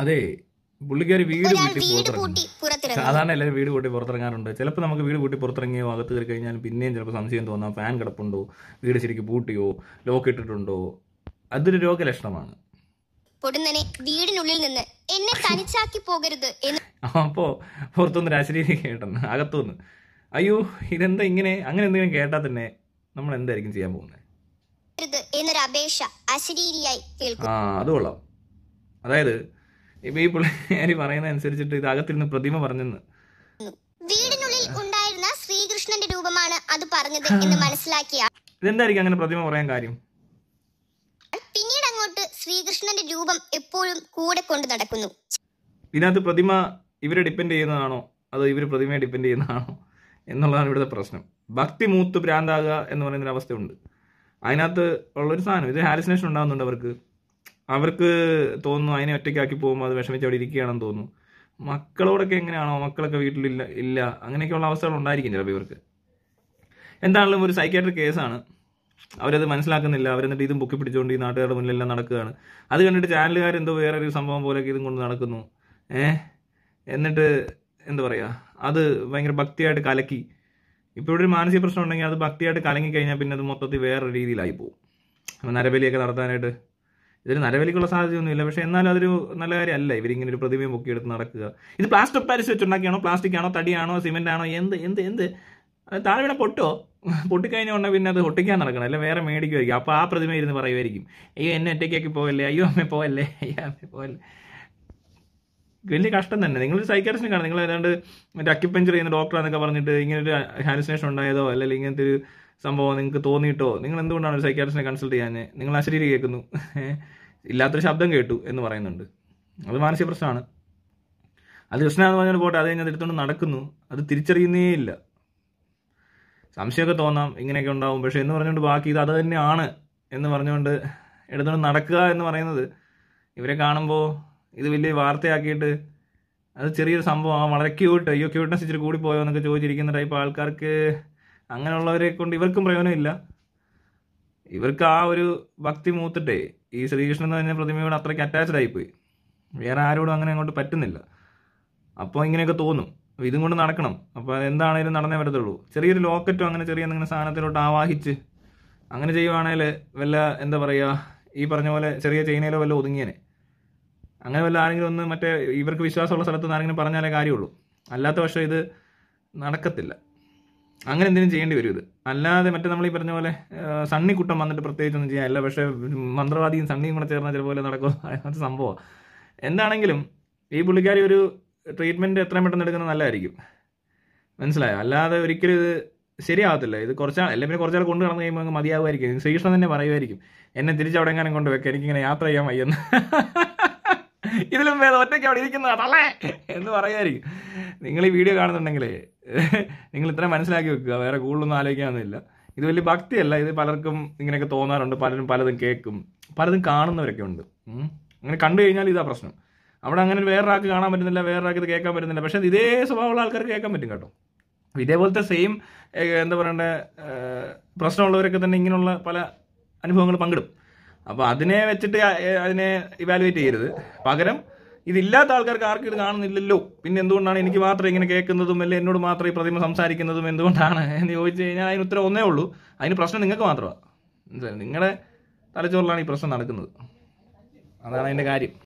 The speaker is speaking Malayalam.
അതെ പുള്ളിക്കാർ വീട് കൂട്ടി പുറത്തിറങ്ങി സാധാരണ എല്ലാവരും വീട് കൂട്ടി പുറത്തിറങ്ങാറുണ്ട് ചിലപ്പോൾ നമുക്ക് വീട് കൂട്ടി പുറത്തിറങ്ങിയ ഭാഗത്ത് കയറി കഴിഞ്ഞാൽ പിന്നെയും ചിലപ്പോൾ സംശയം തോന്നാം ഫാൻ കിടപ്പുണ്ടോ വീട് ശരിക്കും പൂട്ടിയോ ലോക്ക് ഇട്ടിട്ടുണ്ടോ അതൊരു രോഗലക്ഷണമാണ് പൊടുന്നനെ വീടിനുള്ളിൽ നിന്ന് എന്നെ തനിച്ചാക്കി പോകരുത് എന്ന് അപ്പോ പുറത്തുനിന്ന് രാശരീതി കേട്ടെന്ന് അകത്തുനിന്ന് അയ്യോ ഇതെന്താ ഇങ്ങനെ അങ്ങനെ എന്തെങ്കിലും കേട്ടാൽ തന്നെ നമ്മൾ എന്തായിരിക്കും ചെയ്യാൻ പോകുന്നത് എന്നൊരു അപേക്ഷ അശരീരിയായി കേൾക്കും ആ അതുകൊള്ളാം അതായത് ഇപ്പൊ ഈ പുള്ളി പറയുന്ന അനുസരിച്ചിട്ട് ഇത് അകത്തിരുന്ന് പ്രതിമ പറഞ്ഞെന്ന് വീടിനുള്ളിൽ ഉണ്ടായിരുന്ന ശ്രീകൃഷ്ണന്റെ രൂപമാണ് അത് പറഞ്ഞത് എന്ന് മനസ്സിലാക്കിയ ഇതെന്തായിരിക്കും അങ്ങനെ പ്രതിമ പറയാൻ കാര്യം പിന്നീട് അങ്ങോട്ട് ശ്രീകൃഷ്ണന്റെ രൂപം എപ്പോഴും കൂടെ കൊണ്ട് നടക്കുന്നു ഇതിനകത്ത് പ്രതിമ ഇവരെ ഡിപ്പെൻഡ് ചെയ്യുന്നതാണോ അതോ ഇവർ പ്രതിമയെ ഡിപ്പെൻഡ് ചെയ്യുന്നതാണോ എന്നുള്ളതാണ് ഇവിടുത്തെ പ്രശ്നം ഭക്തി മൂത്ത് ഭ്രാന്താകുക എന്ന് പറയുന്ന ഒരു അവസ്ഥയുണ്ട് അതിനകത്ത് ഉള്ളൊരു സാധനം ഇത് ഹാലിസിനേഷൻ ഉണ്ടാകുന്നുണ്ട് അവർക്ക് അവർക്ക് തോന്നുന്നു അതിനെ ഒറ്റയ്ക്കാക്കി പോകുമ്പോൾ അത് വിഷമിച്ച് അവിടെ ഇരിക്കുകയാണെന്ന് തോന്നുന്നു മക്കളോടൊക്കെ എങ്ങനെയാണോ മക്കളൊക്കെ വീട്ടിലില്ല ഇല്ല അങ്ങനെയൊക്കെയുള്ള അവസ്ഥകൾ ഉണ്ടായിരിക്കും ചിലപ്പോൾ ഇവർക്ക് എന്താണെങ്കിലും ഒരു സൈക്കാട്രിക് കേസാണ് അവരത് മനസ്സിലാക്കുന്നില്ല അവരെന്നിട്ട് ഇതും പൊക്കി പിടിച്ചുകൊണ്ട് ഈ നാട്ടുകാരുടെ മുന്നിലെല്ലാം നടക്കുകയാണ് അത് കണ്ടിട്ട് ചാനലുകാർ എന്തോ വേറെ ഒരു സംഭവം പോലെയൊക്കെ ഇതും കൊണ്ട് നടക്കുന്നു ഏഹ് എന്നിട്ട് എന്താ പറയുക അത് ഭയങ്കര ഭക്തിയായിട്ട് കലക്കി ഇപ്പോൾ ഇവിടെ ഒരു മാനസിക പ്രശ്നം ഉണ്ടെങ്കിൽ അത് ഭക്തിയായിട്ട് കലങ്ങി കഴിഞ്ഞാൽ പിന്നെ അത് മൊത്തത്തിൽ വേറെ രീതിയിലായി പോകും നരബലിയൊക്കെ നടത്താനായിട്ട് ഇതൊരു നരവലിക്കുള്ള സാധ്യതയൊന്നുമില്ല പക്ഷേ എന്നാലും അതൊരു നല്ല കാര്യമല്ല ഇവരിങ്ങനെ ഒരു പ്രതിമയും പൊക്കിയെടുത്ത് നടക്കുക ഇത് പ്ലാസ്റ്റർ പാരിസ് വെച്ചുണ്ടാക്കിയാണോ പ്ലാസ്റ്റിക് ആണോ തടിയാണോ സിമെന്റ് ആണോ എന്ത് എന്ത് എന്ത് താഴെ പൊട്ടോ പൊട്ടിക്കഴിഞ്ഞ ഉടനെ പിന്നെ അത് ഒട്ടിക്കാൻ നടക്കണം അല്ലെ വേറെ മേടിക്കുമായിരിക്കും അപ്പോൾ ആ പ്രതിമ ഇരുന്ന് പറയുമായിരിക്കും അയ്യോ എന്നെ ഒറ്റയ്ക്കാക്കി പോകല്ലേ അയ്യോ അമ്മ പോകല്ലേ അയ്യോ അമ്മ പോകല്ലേ വലിയ കഷ്ടം തന്നെ നിങ്ങൾ സൈക്കാട്രിസ്റ്റിനെ കാണാം നിങ്ങൾ ഏതാണ്ട് മറ്റേ അക്യുപഞ്ചർ ചെയ്യുന്ന എന്നൊക്കെ പറഞ്ഞിട്ട് ഇങ്ങനെ ഒരു ഹാലുസിനേഷൻ ഉണ്ടായതോ അല്ലെങ്കിൽ ഇങ്ങനത്തെ ഒരു സംഭവം നിങ്ങൾക്ക് തോന്നിയിട്ടോ നിങ്ങൾ എന്തുകൊണ്ടാണ് ഒരു സൈക്കാട്രിസ്റ്റിനെ കൺസൾട്ട് ചെയ്യാൻ നിങ്ങൾ അശരീരി കേൾക്കുന്നു ഇല്ലാത്തൊരു ശബ്ദം കേട്ടു എന്ന് പറയുന്നുണ്ട് അത് മാനസിക പ്രശ്നമാണ് അത് പ്രശ്നമാണെന്ന് പറഞ്ഞാൽ പോട്ടെ അത് കഴിഞ്ഞാൽ എടുത്തുകൊണ്ട് നടക്കുന്നു അത് തിരിച്ചറിയുന്നേ ഇല്ല സംശയമൊക്കെ തോന്നാം ഇങ്ങനെയൊക്കെ ഉണ്ടാവും പക്ഷേ എന്ന് പറഞ്ഞുകൊണ്ട് ബാക്കി ഇത് അത് തന്നെയാണ് എന്ന് പറഞ്ഞുകൊണ്ട് എടുത്തുകൊണ്ട് നടക്കുക എന്ന് പറയുന്നത് ഇവരെ കാണുമ്പോൾ ഇത് വലിയ വാർത്തയാക്കിയിട്ട് അത് ചെറിയൊരു ആ വളരെ ക്യൂട്ട് അയ്യോ ക്യൂട്ട്നെസ് ഇച്ചിരി കൂടിപ്പോയോ എന്നൊക്കെ ചോദിച്ചിരിക്കുന്ന ടൈപ്പ് ആൾക്കാർക്ക് അങ്ങനെയുള്ളവരെ കൊണ്ട് ഇവർക്കും പ്രയോജനമില്ല ഇവർക്ക് ആ ഒരു ഭക്തി മൂത്തിട്ടേ ഈ ശ്രീകൃഷ്ണൻ എന്ന് പറഞ്ഞ പ്രതിമയോട് അത്രയ്ക്ക് അറ്റാച്ച്ഡ് ആയിപ്പോയി വേറെ ആരോടും അങ്ങനെ അങ്ങോട്ട് പറ്റുന്നില്ല അപ്പോൾ ഇങ്ങനെയൊക്കെ തോന്നും അപ്പോൾ ഇതും കൊണ്ട് നടക്കണം അപ്പോൾ എന്താണേലും നടന്നേ പറ്റത്തുള്ളൂ ചെറിയൊരു ലോക്കറ്റോ അങ്ങനെ ചെറിയ എന്തെങ്കിലും സാധനത്തിലോട്ട് ആവാഹിച്ച് അങ്ങനെ ചെയ്യുവാണേൽ വല്ല എന്താ പറയുക ഈ പറഞ്ഞ പോലെ ചെറിയ ചൈനയിലോ വല്ല ഒതുങ്ങിയനെ അങ്ങനെ വല്ല ആരെങ്കിലും ഒന്ന് മറ്റേ ഇവർക്ക് വിശ്വാസമുള്ള സ്ഥലത്ത് നിന്ന് ആരെങ്കിലും പറഞ്ഞാലേ കാര്യമുള്ളൂ അല്ലാത്ത പക്ഷേ ഇത് നടക്കത്തില്ല അങ്ങനെ എന്തെങ്കിലും ചെയ്യേണ്ടി വരും ഇത് അല്ലാതെ മറ്റേ നമ്മൾ ഈ പറഞ്ഞ പോലെ സണ്ണിക്കുട്ടം വന്നിട്ട് പ്രത്യേകിച്ച് ഒന്നും ചെയ്യാനില്ല പക്ഷേ മന്ത്രവാദിയും സണ്ണിയും കൂടെ ചേർന്ന ചിലപോലെ നടക്കുമോ അത് സംഭവം എന്താണെങ്കിലും ഈ പുള്ളിക്കാരി ഒരു ട്രീറ്റ്മെൻറ്റ് എത്രയും പെട്ടെന്ന് എടുക്കുന്നത് നല്ലതായിരിക്കും മനസ്സിലായോ അല്ലാതെ ഒരിക്കലും ഇത് ശരിയാവത്തില്ല ഇത് കുറച്ചാൾ അല്ലെങ്കിൽ പിന്നെ കുറച്ചാൾ കൊണ്ട് നടന്നു കഴിയുമ്പോൾ അങ്ങ് മതിയാവുമായിരിക്കും ശ്രീകൃഷ്ണൻ തന്നെ പറയുമായിരിക്കും എന്നെ തിരിച്ചവിടെ എങ്ങനെ കൊണ്ട് വെക്കുക എനിക്കിങ്ങനെ യാത്ര ചെയ്യാൻ വയ്യെന്ന് ഇതിലും വേദം ഒറ്റയ്ക്ക് അവിടെ ഇരിക്കുന്നതാണ് അല്ലേ എന്ന് പറയുമായിരിക്കും നിങ്ങൾ ഈ വീഡിയോ കാണുന്നുണ്ടെങ്കിലേ നിങ്ങൾ ഇത്ര മനസ്സിലാക്കി വെക്കുക വേറെ കൂടുതലൊന്നും ആലോചിക്കാനൊന്നുമില്ല ഇത് വലിയ ഭക്തിയല്ല ഇത് പലർക്കും ഇങ്ങനെയൊക്കെ തോന്നാറുണ്ട് പലരും പലതും കേൾക്കും പലതും കാണുന്നവരൊക്കെ ഉണ്ട് അങ്ങനെ കണ്ടു കഴിഞ്ഞാൽ ഇതാ പ്രശ്നം അവിടെ അങ്ങനെ വേറൊരാൾക്ക് കാണാൻ പറ്റുന്നില്ല വേറൊരാൾക്ക് ഇത് കേൾക്കാൻ പറ്റുന്നില്ല പക്ഷേ ഇതേ സ്വഭാവമുള്ള ആൾക്കാർക്ക് കേൾക്കാൻ പറ്റും കേട്ടോ ഇതേപോലത്തെ സെയിം എന്താ പറയണ്ടേ പ്രശ്നമുള്ളവരൊക്കെ തന്നെ ഇങ്ങനെയുള്ള പല അനുഭവങ്ങൾ പങ്കിടും അപ്പോൾ അതിനെ വെച്ചിട്ട് അതിനെ ഇവാലുവേറ്റ് ചെയ്യരുത് പകരം ഇതില്ലാത്ത ആൾക്കാർക്ക് ആർക്കും ഇത് കാണുന്നില്ലല്ലോ പിന്നെ എന്തുകൊണ്ടാണ് എനിക്ക് മാത്രം ഇങ്ങനെ കേൾക്കുന്നതും അല്ലെങ്കിൽ എന്നോട് മാത്രം ഈ പ്രതിമ സംസാരിക്കുന്നതും എന്തുകൊണ്ടാണ് എന്ന് ചോദിച്ചു കഴിഞ്ഞാൽ അതിന് ഉത്തരം ഒന്നേ ഉള്ളൂ അതിന് പ്രശ്നം നിങ്ങൾക്ക് മാത്രമാണ് നിങ്ങളുടെ തലച്ചോറിലാണ് ഈ പ്രശ്നം നടക്കുന്നത് അതാണ് അതിൻ്റെ കാര്യം